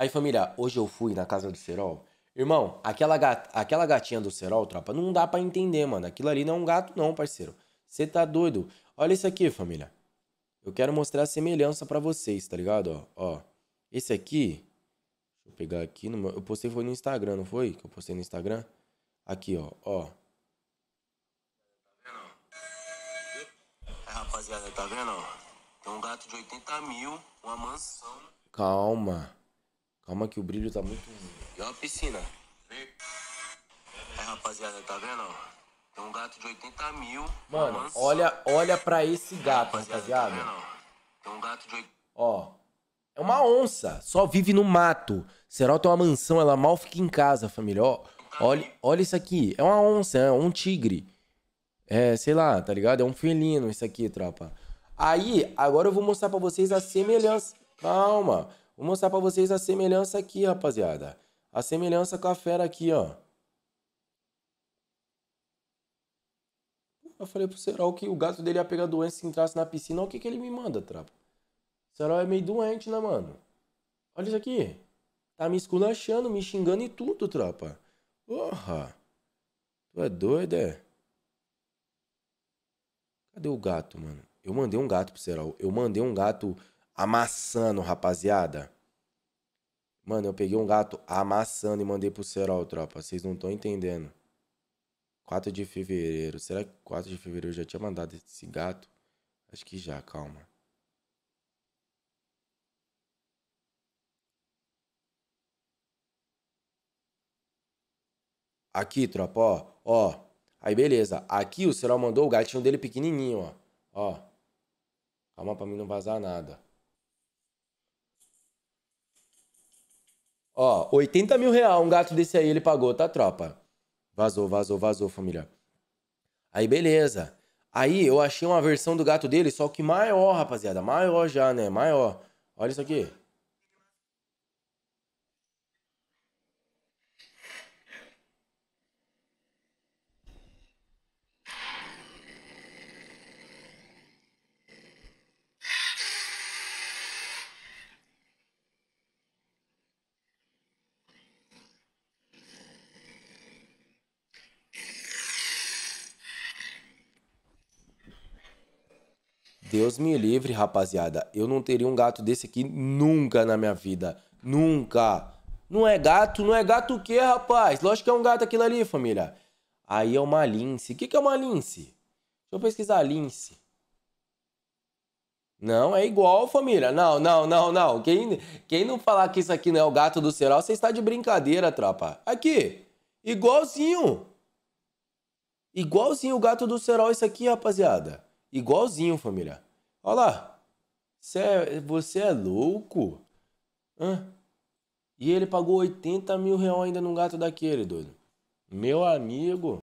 Aí, família, hoje eu fui na casa do Serol. Irmão, aquela, gata, aquela gatinha do Serol, tropa, não dá para entender, mano. Aquilo ali não é um gato, não, parceiro. Você tá doido? Olha isso aqui, família. Eu quero mostrar a semelhança para vocês, tá ligado? Ó, ó. Esse aqui. Deixa eu pegar aqui. No meu, eu postei foi no Instagram, não foi? Que eu postei no Instagram? Aqui, ó. Ó. rapaziada, tá vendo? Tem um gato de 80 mil, uma mansão. Calma. Calma que o brilho tá muito. E uma piscina. É, rapaziada, tá vendo? Tem um gato de 80 mil. Mano, olha, olha pra esse é, gato, é, rapaziada. rapaziada. Tá Tem um gato de 80 Ó. É uma onça, só vive no mato. que tem uma mansão, ela mal fica em casa, família. Ó, olha, olha isso aqui. É uma onça, é um tigre. É, sei lá, tá ligado? É um felino isso aqui, tropa. Aí, agora eu vou mostrar para vocês a semelhança. Calma. Vou mostrar para vocês a semelhança aqui, rapaziada. A semelhança com a fera aqui, ó. Eu falei pro Serol que o gato dele ia pegar doença se entrasse na piscina. Olha o que, que ele me manda, trapa. O Serol é meio doente, né, mano? Olha isso aqui. Tá me esculachando, me xingando e tudo, tropa. Porra. Tu é doido, é? Cadê o gato, mano? Eu mandei um gato pro Serol. Eu mandei um gato amassando, rapaziada. Mano, eu peguei um gato amassando e mandei pro Serol, tropa. Vocês não estão entendendo. 4 de fevereiro. Será que 4 de fevereiro eu já tinha mandado esse gato? Acho que já, calma. Aqui, tropa, ó. Ó. Aí, beleza. Aqui o Serol mandou o gatinho dele pequenininho, ó. Ó. Calma pra mim não vazar nada. Ó, 80 mil real um gato desse aí ele pagou, tá, tropa? Vazou, vazou, vazou, família. Aí, beleza. Aí eu achei uma versão do gato dele, só que maior, rapaziada. Maior já, né? Maior. Olha isso aqui. Deus me livre, rapaziada. Eu não teria um gato desse aqui nunca na minha vida. Nunca. Não é gato? Não é gato o quê, rapaz? Lógico que é um gato aquilo ali, família. Aí é uma lince. O que, é uma lince? Deixa eu pesquisar lince. Não, é igual, família. Não, não, não, não. Quem, quem não falar que isso aqui não é o gato do Serol, você está de brincadeira, tropa. Aqui, igualzinho. Igualzinho o gato do Serol isso aqui, rapaziada. Igualzinho, família. Olha lá. Você é, você é louco? Hã? E ele pagou 80 mil reais ainda num gato daquele, doido. Meu amigo.